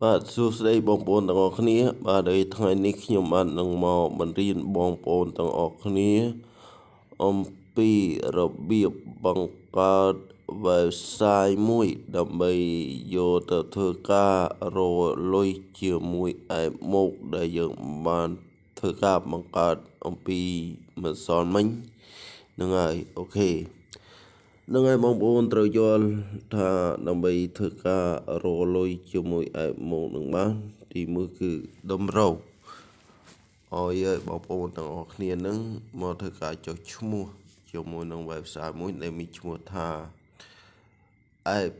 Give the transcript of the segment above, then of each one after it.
បាទសួស្តីបងប្អូនទាំងអស់គ្នាបាទហើយថ្ងៃនេះខ្ញុំបាទនឹងមកបង្រៀនបងប្អូនទាំងអស់គ្នា អំពីរបៀបបង្កើត website មួយ ដើម្បីយកទៅធ្វើការរលុយជាមួយឯបមុខដែលយើងបានធ្វើការបង្កើតអំពីម្សិលមិញហ្នឹងហើយអូខេនឹងហើយបងប្អូនត្រូវយល់ថាដើម្បីធ្វើការរលុយជាមួយអែបម៉ូនឹងបាន ទីមួយគឺតម្រូវអរយើបងប្អូនទាំងអស់គ្នានឹងមកធ្វើការចុះឈ្មោះ ជាមួយនឹង website មួយដែលមានឈ្មោះថា app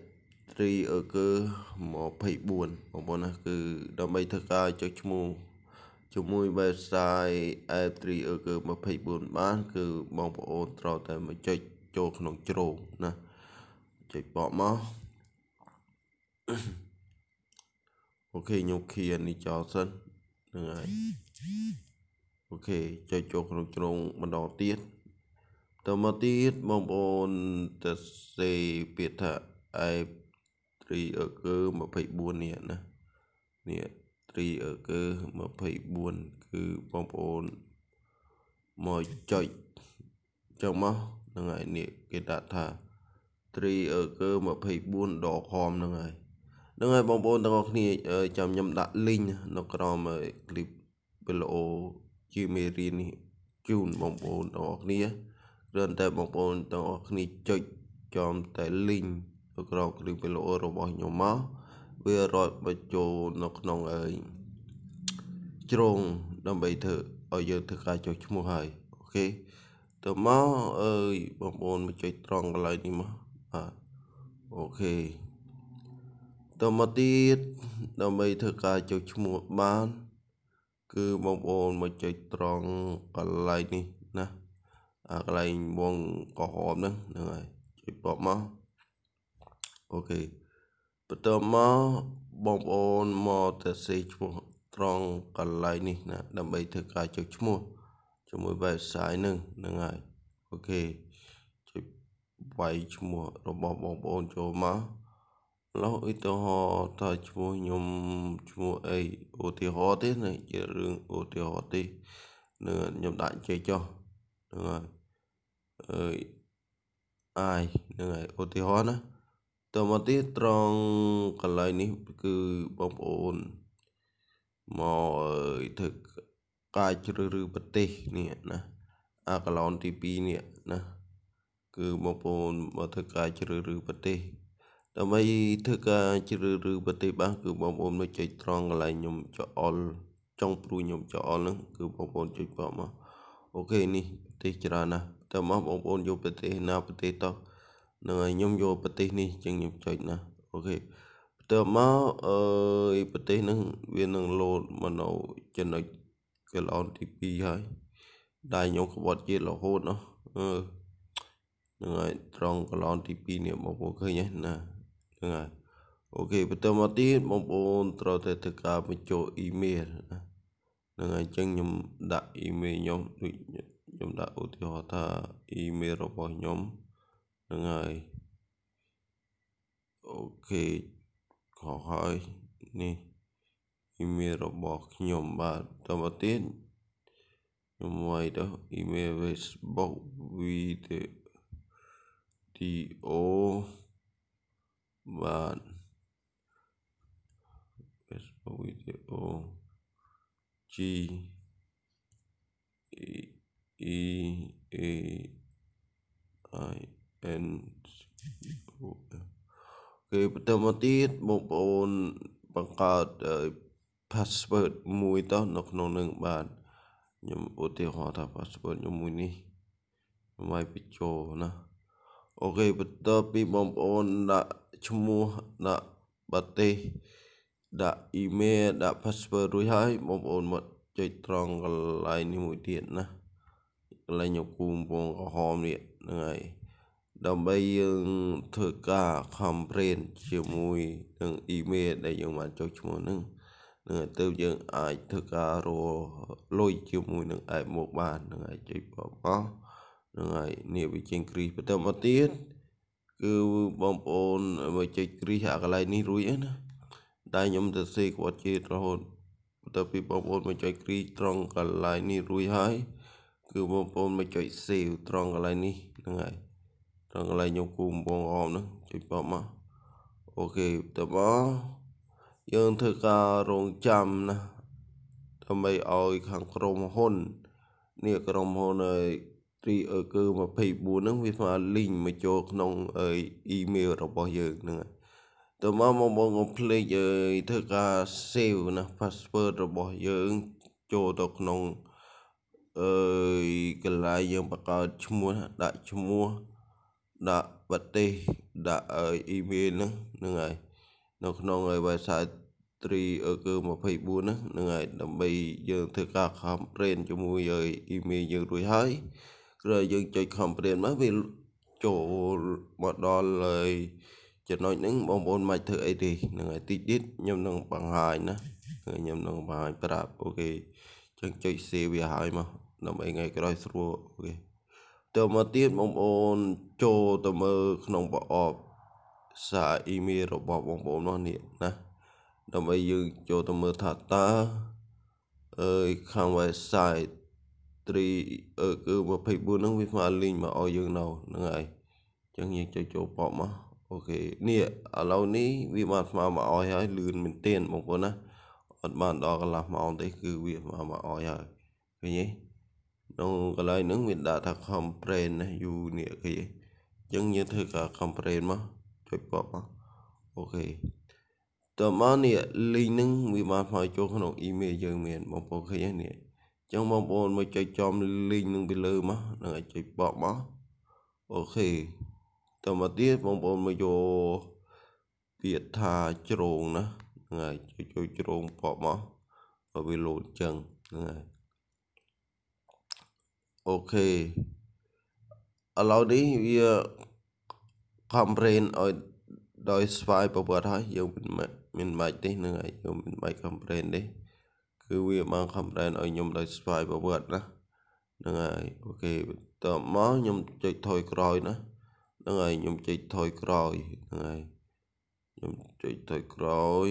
3អឺគឺ24បងប្អូនណាគឺដើម្បីធ្វើការចុះឈ្មោះជាមួយ website app 3អឺគឺ24បាន គឺបងប្អូនត្រូវតែមកចុចចូលក្នុងជ្រោកណាចុចបកមកអូខេញោមខៀននេះចោលសិនហ្នឹងហើយអូខេចុចចូលក្នុងជ្រងម្ដងទៀតតមកទៀតបងប្អូនទៅសេពាក្យថា I 3 Acre 24នេះណានេះ3 Acre 24គឺបងប្អូនមកចុចចឹងមកហ្នឹងហើយនេះគេដាក់ថា tree erger 24ដកខំហ្នឹងហើយហ្នឹងហើយបងប្អូនទាំងអស់គ្នាចាំខ្ញុំដាក់ link នៅក្រោម clip វីដេអូជាមេរៀននេះជូនបងប្អូនទាំងអស់គ្នាគ្រាន់តែបងប្អូនទាំងអស់គ្នាចុចចំតែ link នៅក្រោម clip វីដេអូរបស់ខ្ញុំមកវារត់បញ្ចូលនៅក្នុងអីជ្រងដើម្បីធ្វើឲ្យយើងធ្វើការចុះឈ្មោះហើយអូខេទៅមកអើយបងប្អូនមកចុចត្រង់កន្លែងនេះមកបាទអូខេទៅមកទៀតដើម្បីធ្វើការចុចឈ្មោះបាន គឺបងប្អូនមកចុចត្រង់កន្លែងនេះណាអាកន្លែងវងក្រហមហ្នឹងហ្នឹងហើយចុចបបមកអូខេបន្ទាប់មកបងប្អូនមកទៅសេឈ្មោះត្រង់កន្លែងនេះណាដើម្បីធ្វើការចុចឈ្មោះជាមួយវេបសាយនឹងហ្នឹងហើយអូខេជួយវាយឈ្មោះរបស់បងប្អូនចូលមកឡោះឧទាហរណ៍ថាឈ្មោះខ្ញុំឈ្មោះអីឧទាហរណ៍ទេណាជារឿងឧទាហរណ៍ទេនឹងខ្ញុំដាក់ចេះចុះហ្នឹងហើយអើយអាយហ្នឹងហើយឧទាហរណ៍ណាតមកទៀតត្រង់កន្លែងនេះគឺបងប្អូនមកធ្វើការជ្រើសរើសប្រទេសនេះណាអាកឡុងទី2នេះណាគឺបងប្អូនមកធ្វើការជ្រើសរើសប្រទេសដើម្បីធ្វើការជ្រើសរើសប្រទេសបានគឺបងប្អូនមកចុចត្រង់កន្លែងខ្ញុំចអល់ចុងព្រួយខ្ញុំចអល់ហ្នឹងគឺបងប្អូនចុចបកមកអូខេនេះប្រទេសច្រើនណាស់តើមកបងប្អូនយកប្រទេសណាប្រទេសតោះនឹងឲ្យខ្ញុំយកប្រទេសនេះចឹងខ្ញុំចុចណាអូខេបន្ទាប់មកអឺប្រទេសហ្នឹង វានឹងលោតមកនៅចំណុចគឺឡោនទី2ហើយដៃខ្ញុំក្បត់ជាតិរហូតណោះអឺហ្នឹងហើយត្រង់កឡោនទី2នេះបងប្អូនឃើញហ្នឹងណាហ្នឹងហើយអូខេបន្តមកទៀតបងប្អូន ត្រូវតែធ្វើការបញ្ចូលអ៊ីមែលហ្នឹងហើយអញ្ចឹងខ្ញុំដាក់អ៊ីមែលខ្ញុំដូចខ្ញុំដាក់ឧទាហរណ៍ថាអ៊ីមែលរបស់ខ្ញុំហ្នឹងហើយអូខេខុសហើយនេះ ime robo kinyom ba tamatin nyomwa ito ime facebook wite di o ba facebook wite o g e e a i n c o oke okay, pertama tit mau pohon pangkat uh, password មួយតោះនៅក្នុងនឹងបាទខ្ញុំឧទាហរណ៍ថា password ខ្ញុំមួយនេះខ្ញុំឲ្យបញ្ចូលណាអូខេបន្ទាប់ពីបងប្អូនដាក់ឈ្មោះដាក់ប្រទេសដាក់ email ដាក់ password រួចហើយ បងប្អូនមកចុចត្រង់កន្លែងនេះមួយទៀតណាកន្លែងញគូកំពងក្រហមនេះហ្នឹងហើយដើម្បីយើងធ្វើការ complain ជាមួយនឹង email ដែលយើងបានចុចឈ្មោះហ្នឹងនឹងឲ្យទៅយើងអាចធ្វើការរលុយជាមួយនឹងអេបមកបាននឹងឲ្យជួយបងអស់នឹងឲ្យនេះវាចេញគ្រីសបន្តមកទៀតគឺបងប្អូនមកចេញគ្រីសអាកន្លែងនេះរួចហើយណាតែខ្ញុំទៅសេគាត់ជេរហូតបន្ទាប់ពីបងប្អូនមកចុចគ្រីត្រង់កន្លែងនេះរួចហើយ គឺបងប្អូនមកចុច save ត្រង់កន្លែងនេះហ្នឹងហើយត្រង់កន្លែងខ្ញុំគូបងអមហ្នឹងចុចបបមកអូខេបន្តមកយើងធ្វើការរងចាំណាដើម្បីឲ្យខាងក្រុមហ៊ុននេះក្រុមហ៊ុនអើយរីអឺគឺ24ហ្នឹងវាស្មើលីងមកចូលក្នុងអឺអ៊ីមែលរបស់យើងហ្នឹងទៅមកបងបងកុំភ្លេចអើយធ្វើការ save ណា password របស់យើងចូលទៅក្នុងអឺកន្លែងយើងបង្កើតឈ្មោះដាក់ឈ្មោះដាក់ប្រទេសដាក់អ៊ីមែលហ្នឹងហ្នឹងហើយនៅក្នុងឯ website 3អឺគឺ24ហ្នឹងហ្នឹងហើយដើម្បីយើងធ្វើការ comprehend ជាមួយឲ្យ email យើងរួចហើយគឺយើងចុច comprehend មកវាចូលមកដល់ហើយចំណុចហ្នឹងបងប្អូនមិនធ្វើអីទេហ្នឹងហើយតិចទៀតខ្ញុំនឹងបង្ហាញណាខ្ញុំនឹងបង្ហាញប្រាប់អូខេចឹងចុច save វាហើយមកដើម្បីថ្ងៃក្រោយស្រួលអូខេតើមកទៀតបងប្អូនចូលទៅមើលក្នុងប្រអប់សារអ៊ីមេលរបស់បងប្អូននោះនេះណាដើម្បីយើងចូលទៅមើលថាតើអឺខាង website 3អឺគឺ24ហ្នឹងវាមកលីងមកឲ្យយើងនៅហ្នឹងហើយអញ្ចឹងយើងចូលចូលប៉កមកអូខេនេះឥឡូវនេះវាបានស្មើមកឲ្យហើយលឿនមែនទែនបងប្អូនណាអត់បានដល់កន្លះម៉ោងទេ គឺវាស្មើមកឲ្យហើយឃើញទេក្នុងកន្លែងហ្នឹងវាដាក់ថា complain ណាយូនេះឃើញទេអញ្ចឹងយើងធ្វើការ complain មកចុចពណ៌មកអូខេតើមកនេះ link នឹងវាបានផ្ញើចូលក្នុង email យើងមានបងប្អូនឃើញនេះអញ្ចឹងបងប្អូនមកចុចចំ link នឹងពីលើមកនឹងអាចចុចបកមកអូខេតើមកទៀតបងប្អូនមកយកពាក្យថាជ្រងណាហ្នឹងហើយចុចចូលជ្រងបកមកឲ្យវាលោតអញ្ចឹងហ្នឹងហើយអូខេឥឡូវនេះវា comprehend ឲ្យដោយស្វ័យប្រវត្តិហើយយើងមិនមានបាច់ទេនឹងឯងយើងមិនបាច់ comprehend ទេគឺវាបាន comprehend ឲ្យខ្ញុំដោយស្វ័យប្រវត្តិណាហ្នឹងហើយអូខេបន្តមកខ្ញុំចុចថយក្រោយណាហ្នឹងហើយខ្ញុំចុចថយក្រោយហ្នឹងហើយខ្ញុំចុចថយក្រោយ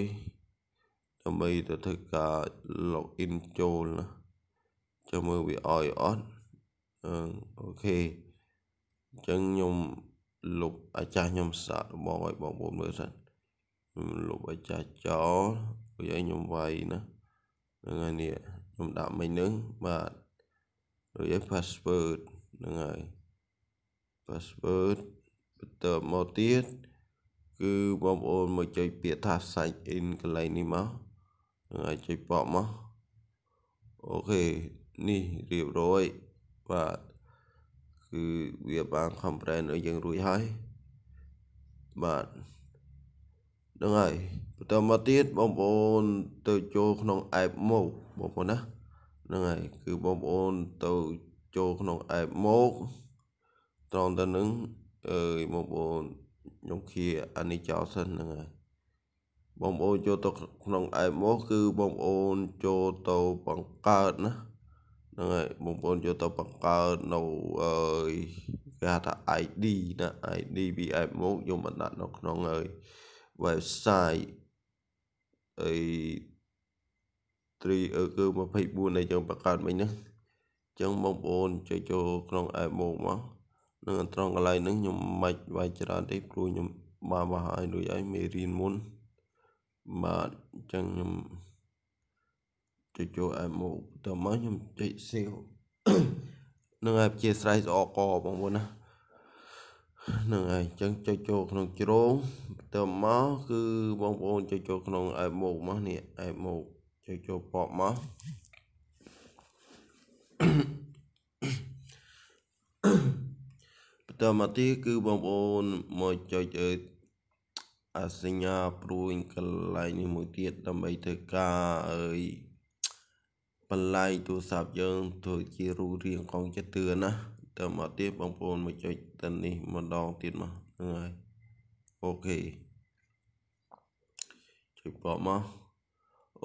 ដើម្បីទៅធ្វើការ log in ចូលណាចាំមើលវាឲ្យអត់អូខេអញ្ចឹងខ្ញុំលុបអាចាស់ខ្ញុំសាកបងឲ្យបងប្អូនមើលសិនខ្ញុំលុបអាចាស់ចោលព្រោះឲ្យខ្ញុំវាយណាហ្នឹងហើយនេះខ្ញុំដាក់មិញហ្នឹងបាទរួចឲ្យ password ហ្នឹងហើយ password បន្ទាប់មកទៀតគឺបងប្អូនមកចុចពាក្យថា sign in កន្លែងនេះមកហ្នឹងហើយចុចបកមកអូខេនេះរៀបរយបាទគឺវាបាន comprehend ឲ្យយើងរួចហើយបាទហ្នឹងហើយបន្តមកទៀតបងប្អូន ទៅចូលក្នុង app មកបងប្អូនណាហ្នឹងហើយគឺបងប្អូនទៅចូលក្នុង app មកត្រង់ទៅនឹងអើយបងប្អូនខ្ញុំគៀអានេះចោលសិនហ្នឹងហើយបងប្អូនចូលទៅក្នុង app មកគឺបងប្អូនចូលទៅបង្កើតណាហ្នឹងហើយបងប្អូនយកទៅបង្កើតនៅអើយគេហៅថា ID ណា ID ពីអេបមកយកមកដាក់នៅ ក្នុងហើយ website អី3អឺគឺ24ដែលយើងបង្កើតមិញហ្នឹងអញ្ចឹងបងប្អូនចុចចូលក្នុងអេបមកមកនឹងត្រង់កន្លែងហ្នឹងខ្ញុំមិនវាយច្រើន ទេព្រោះខ្ញុំបានបោះឲ្យដូចឲ្យមេរៀនមុនបាទអញ្ចឹងខ្ញុំទៅចូលឲ្យមកតើមកខ្ញុំចុចសៀវនឹងឲ្យអធិស្ឋានស្អកបងប្អូនណានឹងហើយអញ្ចឹងចុចចូលក្នុងជ្រងបន្ទាប់មកគឺបងប្អូនចុចចូលក្នុងអែបមកមកនេះអែបមកចុចចូលប៉បមកបន្ទាប់មកទៀតគឺបងប្អូនមកចុចអឺអសញ្ញាព្រួយកន្លែងនេះមួយទៀតដើម្បីធ្វើការអើយបន្លាយទូរស័ព្ទយើងធ្វើជារូបរាងកងចិត្តទឿណាទៅមកទៀតបងប្អូនមកចុចទៅនេះម្ដងទៀតមកហ្នឹងហើយអូខេចុចបកមក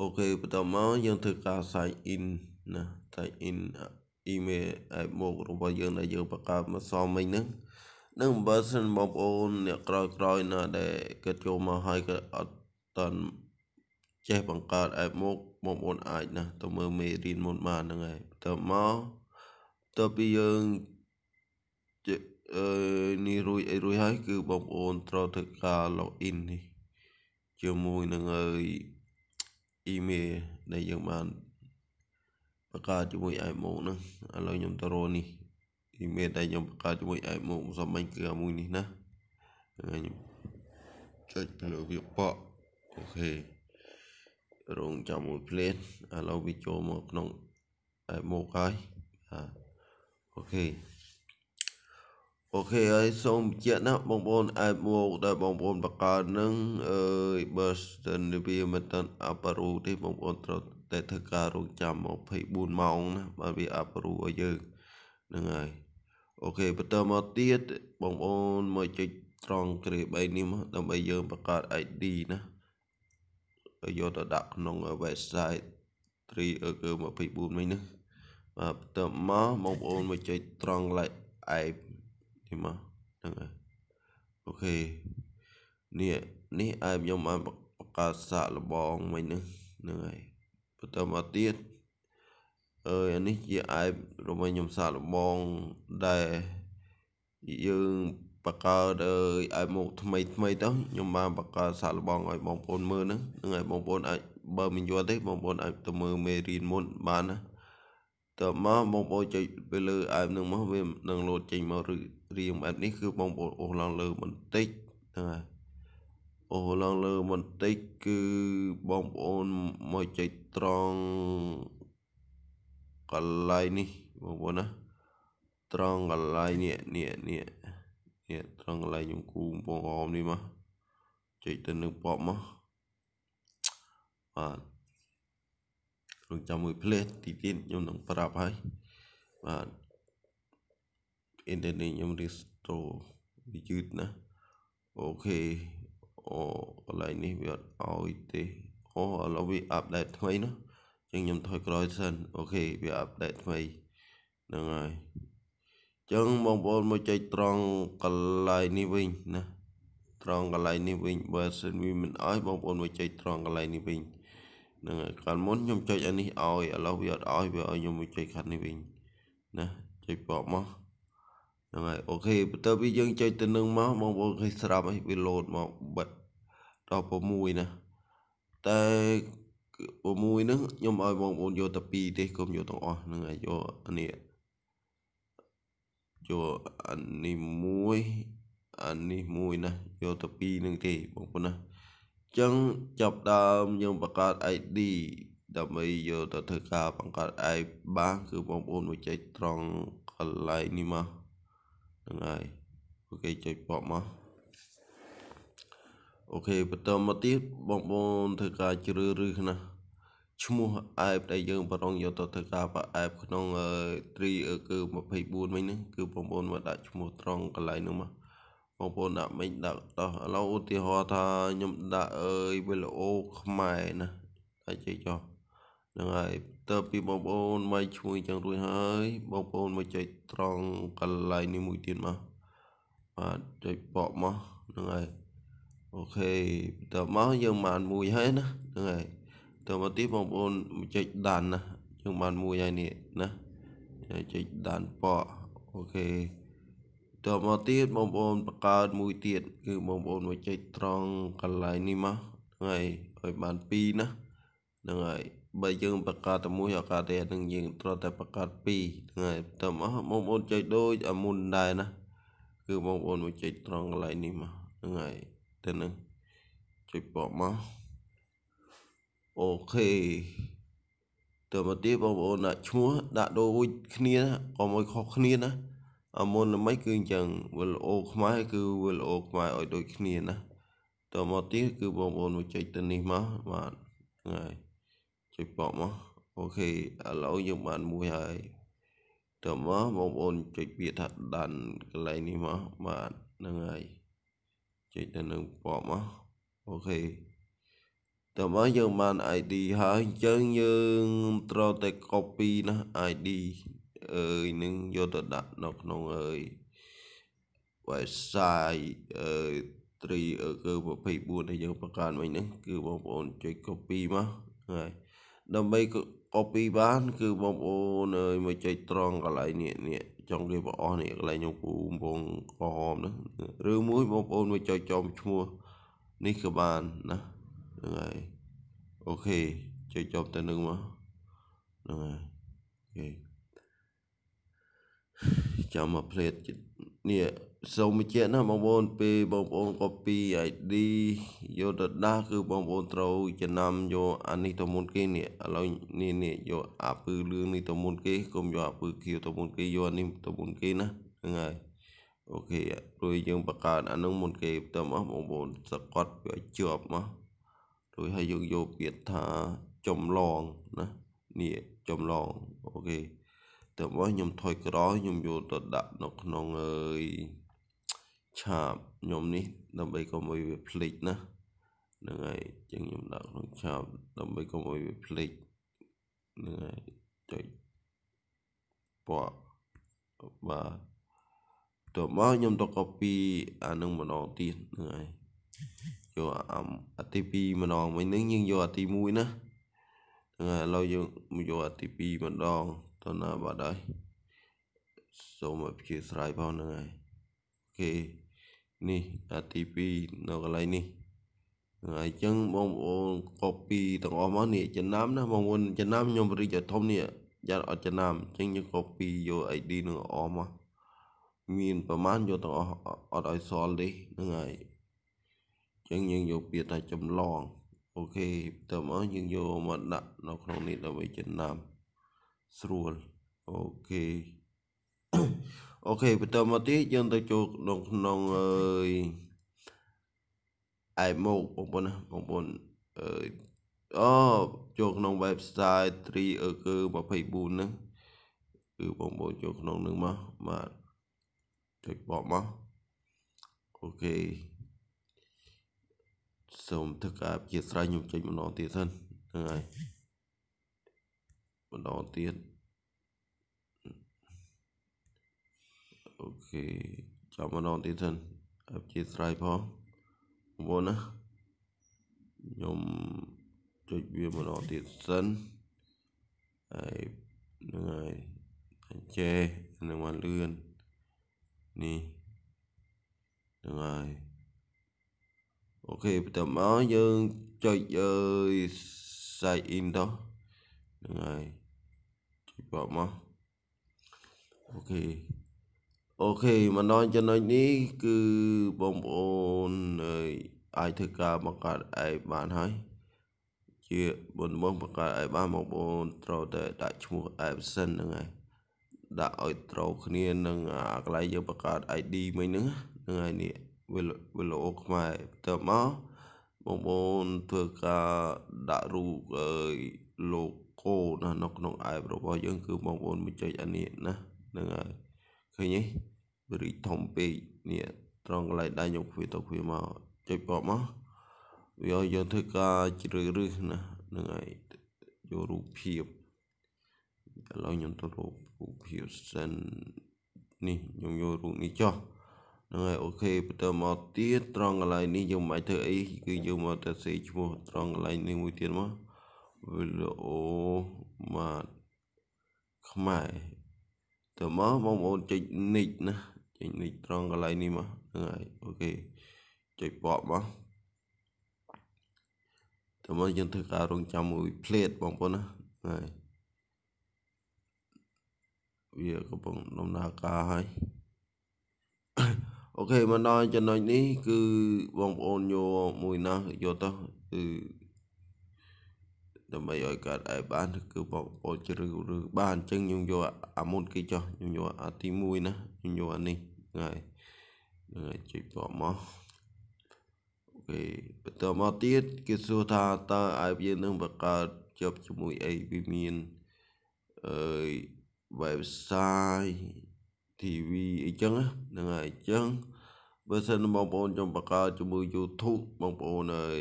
អូខេបន្តមកយើងធ្វើការ sign in ណា sign in email ឯមុខរបស់យើងដែលយើងបង្កើតមកសមមិញហ្នឹងនឹងបើសិនបងប្អូន អ្នកក្រោយក្រោយណា ដែលគាត់ចូលមកហើយគាត់អត់តន់ចេះបង្កើតអេបមុខបងប្អូនអាចណាទៅមើលមេរៀនមុនបានហ្នឹងហើយបន្ទាប់មកតើពីយើងអឺនេះរួចអីរួចហើយ គឺបងប្អូនត្រូវធ្វើការ login នេះជាមួយនឹងអើយ email ដែលយើងបានបង្កើតជាមួយ app មកហ្នឹងឥឡូវខ្ញុំទៅរកនេះ email ដែលខ្ញុំបង្កើតជាមួយ app មកសម្បាញ់គឺមួយនេះណាខ្ញុំចុចលើវាប៉អូខេរងចាំមួយភ្លេតឥឡូវវាចូលមកក្នុងតែមកហើយបាទអូខេអូខេហើយសូមបញ្ជាក់ណាបងប្អូនអែបមកដែលបងប្អូន បកើតនឹងអើយបើសិនវាមិនតាន់អបរូទេបងប្អូនត្រូវតែធ្វើការរងចាំ24ម៉ោងណាបើវាអបរូឲ្យយើងហ្នឹងហើយអូខេបន្តមកទៀតបងប្អូនមកចុចត្រង់ក្រេ3នេះមកដើម្បីយើងបង្កើត ID ណាយកទៅដាក់ក្នុង website 3eg24 មិញនេះបាទបន្ទាប់មកបងប្អូនមកចុចត្រង់ like ឯបនេះមកហ្នឹងហើយអូខេនេះនេះឯបខ្ញុំបានបង្កើតសាកលបងមិញនេះហ្នឹងហើយបន្ទាប់មកទៀតអើយអានេះជាឯបរបស់ខ្ញុំសាកលបងដែលយើងបកកើតអើយឲ្យមក ថ្មីថ្មីទៅខ្ញុំបានបកកើតសាក់លបងឲ្យបងប្អូនមើលហ្នឹងនឹងឲ្យបងប្អូនអាចបើមិនយល់ទេបងប្អូនអាចទៅមើលមេរៀនមុនបានណាតើមកបងប្អូនចុចទៅលើអែមនឹងមកវានឹងលោតចេញមកឬរៀងបែបនេះ គឺបងប្អូនអូសឡើងលើបន្តិចហ្នឹងហើយអូសឡើងលើបន្តិចគឺបងប្អូនមកចុចត្រង់កន្លែងនេះបងប្អូនណាត្រង់កន្លែងនេះនេះនេះនេះត្រង់កន្លែងខ្ញុំគូបងអមនេះមកចុចទៅនឹងប៉ុបមកបាទរងចាំមួយផ្លេសទីទៀតខ្ញុំនឹងប្រាប់ហើយបាទអ៊ីនធឺណិតខ្ញុំ restore វាយឺតណាអូខេអូកន្លែងនេះវាអត់ឲ្យទេអូឥឡូវវា update ថ្មីណាចឹងខ្ញុំថយក្រោយសិនអូខេវា update ថ្មីហ្នឹងហើយចឹងបងប្អូនមកចែកត្រង់កន្លែងនេះវិញណាត្រង់កន្លែងនេះវិញបើសិនវាមិនអោយបងប្អូនមកចែកត្រង់កន្លែងនេះវិញហ្នឹងហើយកាលមុនខ្ញុំចែកអានេះអោយឥឡូវវាអត់អោយវាអោយខ្ញុំមកចែកខាត់នេះវិញណាចែកបបមកហ្នឹងហើយអូខេបន្ទាប់ពីយើងចែកទៅនឹងមកបងប្អូនឃើញស្រាប់ហើយវាលោតមកបិទដល់6ណាតែ6ហ្នឹងខ្ញុំឲ្យបងប្អូនយកតែ2ទេកុំយកទាំងអស់ហ្នឹងហើយយកអានេះយកអានេះមួយអានេះមួយណាយកទៅពីរនឹងទេបងប្អូនណាអញ្ចឹងចាប់ដើមយើងបង្កើត ID ដើម្បីយកទៅធ្វើការបង្កើត ID បាន គឺបងប្អូនមួយចុចត្រង់កន្លែងនេះមកហ្នឹងហើយអូខេចុចបបមកអូខេបន្តមកទៀតបងប្អូនធ្វើការជ្រើសរើសណាឈ្មោះអែបដែលយើងប្រងយកទៅធ្វើការប្រអែបក្នុង tree គឺ24មិញហ្នឹងគឺបងប្អូនមកដាក់ឈ្មោះត្រង់កន្លែងហ្នឹងមកបងប្អូនដាក់មិញដាក់តោះឥឡូវឧទាហរណ៍ថាខ្ញុំដាក់អើយវីដេអូខ្មែរណាតែចេះចុះហ្នឹងហើយតើពីបងប្អូនមកឈ្មោះអញ្ចឹងរួចហើយបងប្អូនមកចុចត្រង់កន្លែងនេះមួយទៀតមកបាទចុចបកមកហ្នឹងហើយអូខេបន្តមកយើងបានមួយហើយណាហ្នឹងហើយតមកទៀតបងប្អូនចុចដានណាយើងបានមួយហើយនេះណាចុចដានប៉អូខេតមកទៀតបងប្អូនបង្កើតមួយទៀតគឺបងប្អូនមកចុចត្រង់កន្លែងនេះមកហ្នឹងហើយឲ្យបាន2ណាហ្នឹងហើយបើយើងបង្កើតតែមួយឱកាសទេនឹងយើងត្រូវតែបង្កើត2ហ្នឹងហើយតមកបងប្អូនចុចដូចឲ្យមុនដែរណា គឺបងប្អូនមកចុចត្រង់កន្លែងនេះមកហ្នឹងហើយទៅនឹងចុចបកមកអូខេតើមកទៀតបងប្អូនដាក់ឈ្មោះដាក់ដូចគ្នាកុំឲ្យខុសគ្នាណាអាមុនមិនគឺអញ្ចឹងវីដេអូខ្មែរគឺវីដេអូខ្មែរឲ្យដូចគ្នាណាតើមកទៀតគឺបងប្អូនមកចុចទៅនេះមកបាទថ្ងៃចុចបកមកអូខេឥឡូវយើងបានមួយហើយតើមកបងប្អូនចុចពាក្យថាដាន់កន្លែងនេះមកបាទហ្នឹងហើយចុចទៅនឹងបកមកអូខេដើម្បីយើងបាន ID ហើយចឹងយើងត្រូវតែ copy ណា ID អើយនឹងយកទៅដាក់នៅក្នុងអើយ website អើយ3អើគឺ24ដែលយើងបង្កើតមិញហ្នឹងគឺបងប្អូនជួយ copy មកហើយដើម្បី copy បានគឺបងប្អូនអើយមកចុចត្រង់កន្លែងនេះនេះចង់គេបងអស់នេះកន្លែងខ្ញុំពូកំពុងក្រហមហ្នឹងឬមួយបងប្អូនមកចុចចំឈ្មោះនេះក៏បានណាហ្នឹងហើយអូខេចុចចប់ទៅនឹងមកហ្នឹងហើយគេចាំមកផ្លេតនេះសូមបញ្ជាក់ណាបងប្អូនពេលបងប្អូន copy ID យកទៅដាស់គឺបងប្អូនត្រូវចំណាំយកអានេះទៅមុនគេនេះឥឡូវនេះនេះយកអាពឺលឿងនេះទៅមុនគេកុំយកអាពឺខៀវទៅមុនគេយកអានេះទៅមុនគេណាហ្នឹងហើយអូខេព្រោះយើងបង្កើតអានឹងមុនគេផ្ទឹមអស់បងប្អូនសកត់វាជាប់មករួចហើយយើងយកពាក្យថាចំឡងណានេះចំឡងអូខេតើមកខ្ញុំថយក្រោយខ្ញុំយកទៅដាក់នៅក្នុងអើយឆាបខ្ញុំនេះដើម្បីកុំឲ្យវាភ្លេចណាហ្នឹងហើយចឹងខ្ញុំដាក់ក្នុងឆាបដើម្បីកុំឲ្យវាភ្លេចហ្នឹងហើយចុចពណ៌បាទតើមកខ្ញុំទៅ copy អានឹងម្ដងទៀតហ្នឹងហើយយកអាទី2ម្ដងមិញហ្នឹងយើងយកអាទី1ណាហ្នឹងហើយឥឡូវយើងយកអាទី2ម្ដងតើណាបាត់ហើយសូមអព្យាស្រ័យផងហ្នឹងហើយអូខេនេះអាទី2នៅកន្លែងនេះហើយអញ្ចឹងបងប្អូន copy ទាំងអស់មកនេះចំណាំ ណាបងប្អូនចំណាំខ្ញុំរីកឲ្យធំនេះយ៉ាត់អត់ចំណាំអញ្ចឹងយើង copy យក ID នឹងអស់មកមានប្រមាណយកទាំងអស់អត់ឲ្យសល់ទេហ្នឹងហើយអញ្ចឹងយើងយកពាក្យថាចម្លងអូខេតើមកយើងយកមកដាក់នៅក្នុងនេះដើម្បីចំណាំស្រួលអូខេអូខេបន្តមកទៀតយើងទៅចូលក្នុងអើយឯមកបងប្អូនណាបងប្អូនអើយអូចូលក្នុង website 3អឺគឺ24ហ្នឹងគឺបងប្អូនចូលក្នុងនឹងមកបាទចុចបបមកអូខេសូមធ្វើការអព្យាស្រ័យខ្ញុំចុចម្ដងទៀតសិនហ្នឹងហើយម្ដងទៀតអូខេចាំម្ដងទៀតសិនអព្យាស្រ័យផងបងប្អូនណាខ្ញុំចុចវាម្ដងទៀតសិនហើយហ្នឹងហើយអញ្ចេនឹងបានលឿននេះហ្នឹងហើយអូខេបន្តមកយើងចុចអើយ sign in ទៅហ្នឹងហើយចុចបោកមកអូខេអូខេមកដល់ចំណុចនេះ គឺបងប្អូនអាចធ្វើការបង្កើតឯកបានហើយ ជាបងបងបង្កើតឯកបានបងប្អូនត្រូវតែដាក់ឈ្មោះឯកសិនហ្នឹងហើយដាក់ឲ្យត្រូវគ្នានឹងអាកន្លែងយើងបង្កើត ID មិញហ្នឹងហ្នឹងហើយនេះវីដេអូខ្មែរបន្ទាប់មកបងប្អូនធ្វើការដាក់រូបអើយឡូកូណានៅក្នុង app របស់យើងគឺបងប្អូនមកចុចអានេះណាហ្នឹងហើយឃើញទេរីកធំពេកនេះត្រង់កន្លែងដៃយកវាទៅវាមកចុចបបមកវាយើងធ្វើការជ្រើសរើសណាហ្នឹងហើយយករូបភាពឥឡូវខ្ញុំទៅរូបភាពសិននេះខ្ញុំយករូបនេះចុះហ្នឹងហើយអូខេបន្តមកទៀតត្រង់កន្លែង នេះយើងមិនអាចធ្វើអីគឺយើងមកតែសេឈ្មោះត្រង់កន្លែងនេះមួយទៀតមកវីដេអូម៉ាត់ខ្មែរតើមកបងប្អូនចុច nick ណាចុច nick ត្រង់កន្លែងនេះមកហ្នឹងហើយអូខេចុចបបមកតើមកយើងធ្វើការរងចាំមួយ plate បងប្អូនណាហើយវាកំពុងដំណើរការហើយអូខេមកដល់ចំណុចនេះ គឺបងប្អូនយកមួយណាស់យកទៅគឺដើម្បីឲ្យកើតឯបានគឺបងប្អូនជ្រើសរើសបានអញ្ចឹងខ្ញុំយកអាមុនគេចោះខ្ញុំយកអាទី1ណាខ្ញុំយកអានេះហ្នឹងហើយហ្នឹងហើយជួយបកមកអូខេបន្តមកទៀតគេសួរថាតើឯយើងនឹងបង្កើតជាប់ជាមួយអីវាមានអឺ website TV អីចឹងហ្នឹងហើយអញ្ចឹងបើសិនបងប្អូនខ្ញុំបង្កើតជាមួយ YouTube បងប្អូនអើយ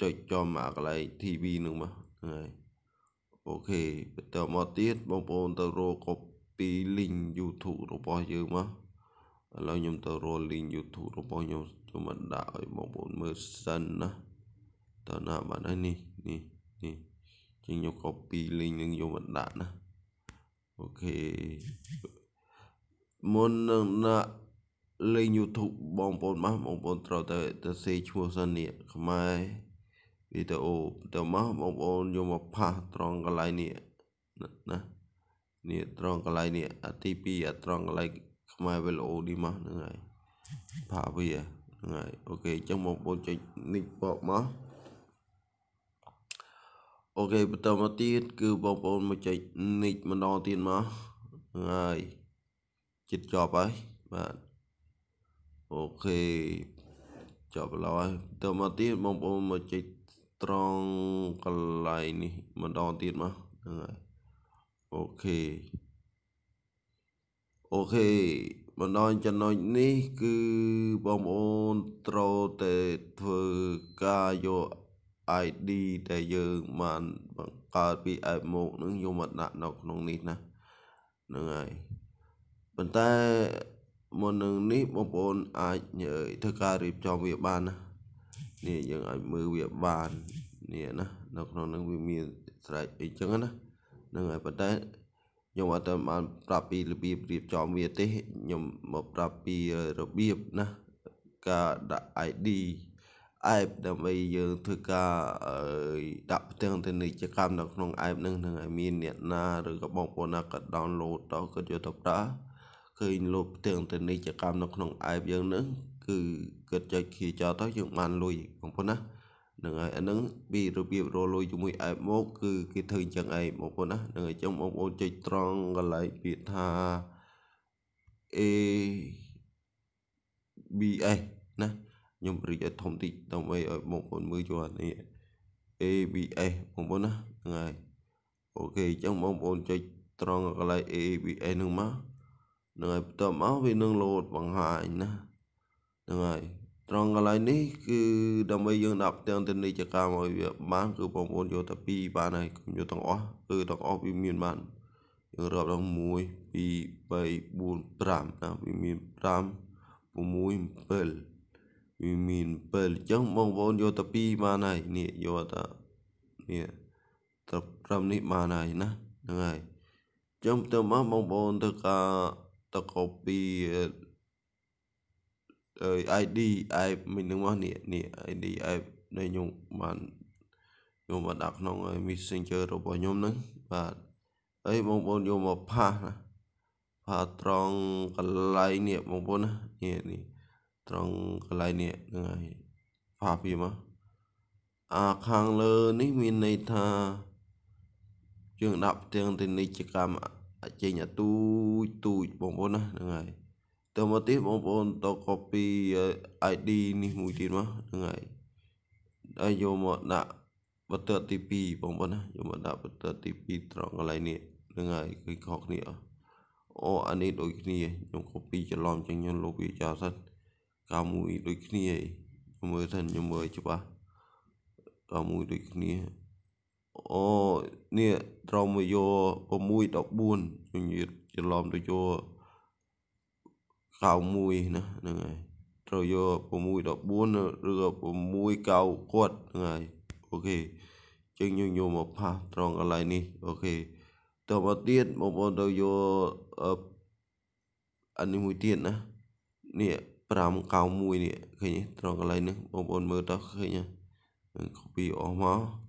ចុចចំអាកន្លែង TV ហ្នឹងមកហ្នឹងហើយអូខេបន្តមកទៀត បងប្អូនទៅរក copy link YouTube របស់យើងមកឥឡូវខ្ញុំទៅរក link YouTube របស់ខ្ញុំខ្ញុំមិនដាក់ឲ្យបងប្អូនមើលសិនណាតើណាបានហើយនេះនេះនេះជាងខ្ញុំ copy link នឹងយកមកដាក់ណាអូខេមុននឹងដាក់លេង YouTube បងប្អូនម៉ាស់បងប្អូនត្រូវតែទៅសេឈ្មោះសន្និខ្មែរវីដេអូទៅម៉ាស់បងប្អូនយកមកផាសត្រង់កន្លែងនេះណានេះត្រង់កន្លែងនេះអាទី2អាត្រង់កន្លែងខ្មែរវីដេអូនេះម៉ាស់ហ្នឹងហើយផាវាហ្នឹងហើយអូខេអញ្ចឹងបងប្អូនចុចនេះបកមកអូខេបន្តមកទៀតគឺបងប្អូនមកចុច nick ម្ដងទៀតមកហើយជិតជាប់ហើយបាទអូខេជាប់ឡើយតទៅមកទៀតបងប្អូនមកចុចត្រង់កន្លែងនេះម្ដងទៀតមកហ្នឹងហើយអូខេអូខេបណ្ដោយចំណុចនេះ គឺបងប្អូនត្រូវតែធ្វើការយក ID ដែលយើងបានបង្កើតពី app មកនឹងយកមកដាក់នៅ ក្នុងនេះណាហ្នឹងហើយប៉ុន្តែមុននឹងនេះបងប្អូនអាចធ្វើការរៀបចំវាបានណានេះយើងអាចមើលវាបាននេះណា នៅក្នុងនឹងវាមានស្រេចអីចឹងណានឹងហើយប៉ុន្តែខ្ញុំអត់តែបានប្រាប់ពីរបៀបរៀបចំវាទេខ្ញុំមកប្រាប់ពីរបៀបណាការដាក់ ID app ដើម្បីយើងធ្វើការដាក់ផ្ទាំងទៅនីយកម្មនៅក្នុង app នឹងនឹងឲ្យមានអ្នកណាឬក៏បងប្អូនណាក៏ download ទៅក៏យកទៅប្រើឃើញលុបផ្ទាំងទៅនេះចកម្មនៅក្នុង app យើងនឹងគឺគិតចុចឃីចោលទៅយើងបានលុយបងប្អូនណានឹងហើយអានឹងពីរបៀបរលុយជាមួយ app មកគឺគេធ្វើអញ្ចឹងឯងបងប្អូនណានឹងអញ្ចឹងបងប្អូនចុចត្រង់កន្លែងពាក្យថាអេ BS ណាខ្ញុំរីកឲ្យធំតិចដើម្បីឲ្យបងប្អូនមើលជាប់នេះ ABS បងប្អូនណាហ្នឹងហើយអូខេអញ្ចឹងបងប្អូនចុចត្រង់កន្លែង ABS ហ្នឹងមកនឹងហើយបន្ទាប់មកវានឹងលោតបង្ហាញណានឹងហើយត្រង់កន្លែងនេះគឺដើម្បីយើងដាក់ទាំងទនីយកម្មឲ្យវា បាន គឺបងប្អូនយកតែ2បានហើយកុំយកទាំងអស់គឺទាំងអស់វាមានបានយើងរាប់ដល់1 2 3 4 5ណាវាមាន5 6 7វាមាន7អញ្ចឹងបងប្អូនយកតែ2បានហើយនេះយកតែនេះត្រឹមនេះបានហើយណាហ្នឹងហើយអញ្ចឹងទៅមកបងប្អូនទៅការទៅ copy ID app មិញនឹងមកនេះនេះ ID app ដែលខ្ញុំបានខ្ញុំបានដាក់ក្នុង Messenger របស់ខ្ញុំហ្នឹងបាទហើយបងប្អូនយកមកផាសណាផាសត្រង់កន្លែងនេះបងប្អូនណានេះនេះត្រង់កន្លែងនេះហ្នឹងហើយផាសវាមកអាខាងលើនេះមានន័យថាយើងដាក់ផ្ទាំងទៅនេះជាកម្មអាចចេញអាទូចទូចបងប្អូនណាហ្នឹងហើយតើមកទៀតបងប្អូនត copy ID នេះមួយទៀតមកហ្នឹងហើយហើយយកមកដាក់បន្ទាត់ទី2បងប្អូនណាយកមកដាក់បន្ទាត់ទី2ត្រង់កន្លែងនេះហ្នឹងហើយគឺខុសគ្នាអូអានេះដូចគ្នាខ្ញុំ copy ច្រឡំចឹងខ្ញុំលុបវាចោលសិនកាមួយដូចគ្នាឯងមើលសិនខ្ញុំមើលច្បាស់កាមួយដូចគ្នាអូនេះត្រមយោ6 14ញញៀតច្រឡំទៅយោ91ណាហ្នឹងហើយត្រូវយោ6 14ឬ6 9គាត់ហ្នឹងហើយអូខេជាងញញោមមកផាសត្រង់កន្លែងនេះអូខេតទៅទៀតបងប្អូនទៅយកអានេះមួយទៀតណានេះ591នេះឃើញត្រង់កន្លែងនេះបងប្អូនមើលតើឃើញហ្នឹង copy អស់មក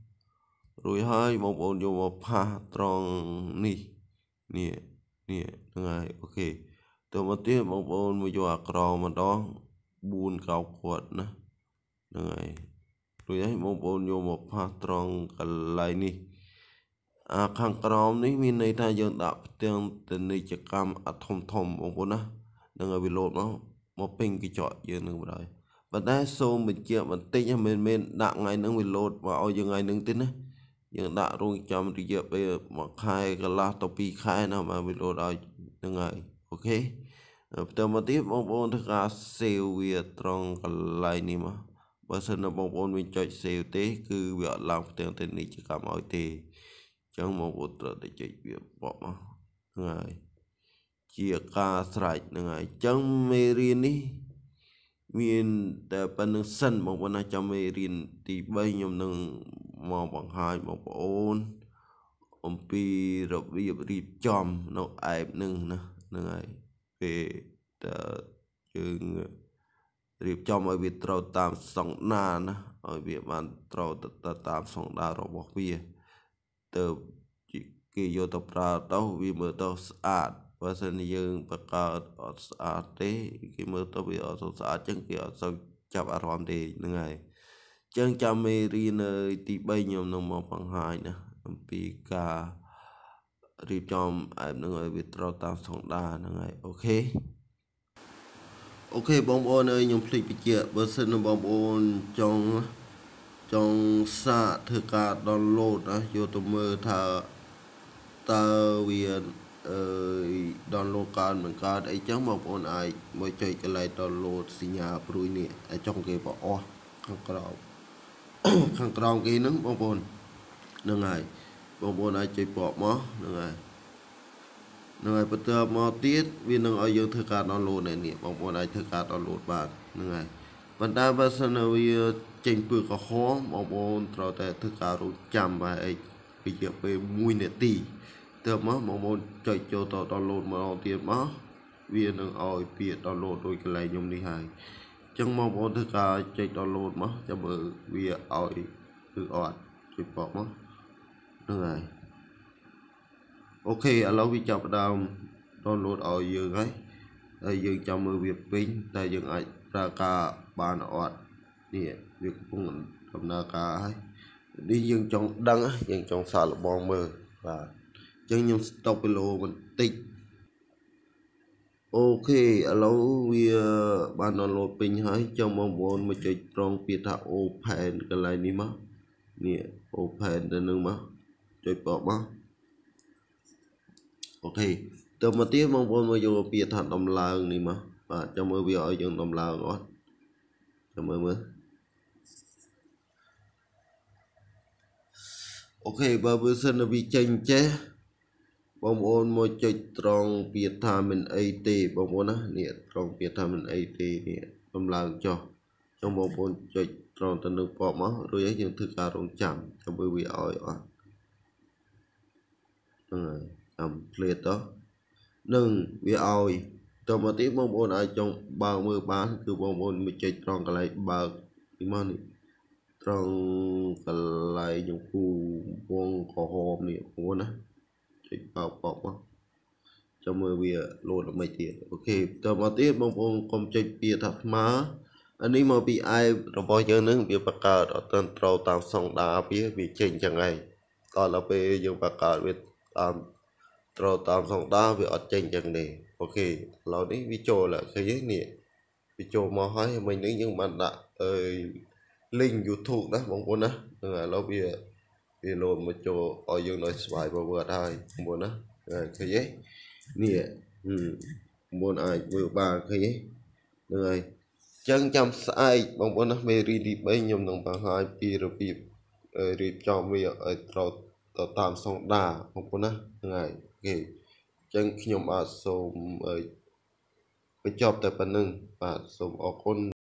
រួចហើយបងប្អូនយកមកផាសត្រង់នេះនេះនេះហ្នឹងហើយអូខេតទៅមកទៀតបងប្អូនមកយកអាក្រងម្ដង4កោបគាត់ណាហ្នឹងហើយរួចហើយបងប្អូនយកមកផាសត្រង់កន្លែងនេះអាខាងក្រោមនេះ មានន័យថាយើងដាក់ផ្ទាំងទនិច្ចកម្មអធំធំបងប្អូនណានឹងឲ្យវាលោតមកមកពេញកញ្ចក់យើងនឹងបណ្ដោយប៉ុន្តែសូមបញ្ជាក់បន្តិចមិនមែនដាក់ថ្ងៃនឹងវាលោតមកឲ្យយើងថ្ងៃនឹងទេណាយើងដាក់រួចចំរយៈពេលមួយខែកន្លះទៅ2ខែណាមកវីដេអូដល់ហ្នឹងហើយអូខេបន្តមកទៀតបងប្អូនធ្វើការសេវវាត្រង់កន្លែងនេះមកបើសិនណាបងប្អូនមានចុច save ទេ គឺវាអត់ឡើងផ្ទាំងទៅនេះជាកម្មឲ្យទេអញ្ចឹងបងប្អូនត្រូវតែចុចវាបបមកហ្នឹងហើយជាការស្រេចហ្នឹងហើយអញ្ចឹងមេរៀននេះមានតែប៉ុណ្្នឹងសិនបងប្អូនណាចាំមេរៀនទី3ខ្ញុំនឹងមកបង្ហាញបងប្អូន អំពីរបៀបរៀបចំនៅអែបនឹងណាហ្នឹងហើយពេលតើយើងរៀបចំឲ្យវាត្រូវតាមស្តង់ដារណាឲ្យវាបានត្រូវទៅតាមស្តង់ដាររបស់វាទៅគេយកទៅប្រើទៅវាមើលទៅស្អាតបើសិនយើងបង្កើតអត់ស្អាតទេគេមើលទៅវាអត់ស្អាតចឹងគេអត់សូវចាប់អារម្មណ៍ទេហ្នឹងហើយចឹងចាំមេរៀននៅទី3ខ្ញុំនឹងមកបង្ហាញណាអំពីការរៀបចំអែបនឹងឲ្យវាត្រូវតាមស្តង់ដារហ្នឹងហើយអូខេអូខេបងប្អូនអើយខ្ញុំភ្លេចបញ្ជាក់បើសិនបងប្អូនចង់ចង់សាកធ្វើការ download ណាយកទៅមើលថាតើវាអឺ download កើតមិនកើតអីចឹងបងប្អូនអាចមកចុចកន្លែង download សញ្ញាព្រួយនេះអាចចង់គេបើអស់ខាងក្រោមខាងក្រោមគេហ្នឹងបងប្អូនហ្នឹងហើយបងប្អូនអាចជួយពកមកហ្នឹងហើយហ្នឹងហើយបន្ទាប់មកទៀតវានឹងឲ្យយើងធ្វើការ download នេះនេះបងប្អូនអាចធ្វើការ download បានហ្នឹងហើយប៉ុន្តែបើសិនវា ចេញពើក្រហមបងប្អូនត្រូវតែធ្វើការរត់ចាំបាទអីរយៈពេល1នាទីទៅមកបងប្អូនចុចចូលទៅ download ម្ដងទៀតមកវានឹងឲ្យពាក្យ download ដោយកន្លែងខ្ញុំនេះហើយចឹងបងប្អូនធ្វើការចុច download មកចាំមើលវាឲ្យឬអត់ជួយបកមកហ្នឹងហើយអូខេឥឡូវវាចាប់ដើម download ឲ្យយើងហើយហើយយើងចាំមើលវាពេញតែយើងអាចប្រើការបានអត់នេះវាកំពុងដំណើរការហើយនេះយើងចង់ដឹងយើងចង់សាកល្បងមើលបាទអញ្ចឹងខ្ញុំ stop វីដេអូបន្តិចអូខេឥឡូវវាបានដល់លោតពេញហើយចាំបងប្អូនមកចុចត្រង់ពាក្យថា open កន្លែងនេះមកនេះ open ទៅនឹងមកចុចបបមកអូខេតើមកទៀតបងប្អូនមកយកពាក្យថាដំឡើងនេះមកបាទចាំមើលវាឲ្យយើងដំឡើងអត់ចាំមើលមើលអូខេបើបើសិនវាចេញចេះបងប្អូនមកចុចត្រង់ពាក្យថាមិនអីទេបងប្អូនណានេះត្រង់ពាក្យថាមិនអីទេនេះបំឡើងចុះចុះបងប្អូនចុចត្រង់ទៅនៅប៉ុបមក រួចហើយយើងធ្វើការរងចាំចាំមើលវាឲ្យអស់ហ្នឹងហើយចាំផ្លេតទៅនឹងវាឲ្យតមកទៀតបងប្អូនអាចចង់បើកមើលបាន គឺបងប្អូនមកចុចត្រង់កន្លែងបើកពីមកនេះត្រង់កន្លែងជង្គូវងក្រហមនេះបងប្អូនណាចុចបោកបោកមកចាំមើលវាលោតល្មិចទៀតអូខេបន្តមកទៀតបងប្អូនកុំចុចពាក្យថាស្មើអានេះមកពីឯរបស់យើងនឹងវាបង្កើតអត់ត្រឹមត្រូវតាមស្តង់ដារវាវាចេញចឹងហើយតដល់ពេលយើងបង្កើតវាតាមត្រូវតាមស្តង់ដារវាអត់ចេញចឹងទេអូខេឥឡូវនេះវាចូលហើយឃើញទេនេះវាចូលមកហើយមិញនេះយើងបានដាក់អឺ link YouTube ណាបងប្អូនណាឥឡូវវាគេលោមកចូលឲ្យយើងនៅ survival world ហើយមុនណាឃើញទេនេះមុនអាចមើលបានឃើញទេនឹងហើយចឹងចាំស្អែកបងប្អូនណាមេរីទី3ខ្ញុំនឹងបង្ហាញពីរបៀបរៀបចំវាឲ្យត្រូវទៅតាមស្តង់ដារបងប្អូនណាថ្ងៃគេចឹងខ្ញុំបាទសូមបញ្ចប់តែប៉ុណ្្នឹងបាទសូមអរគុណ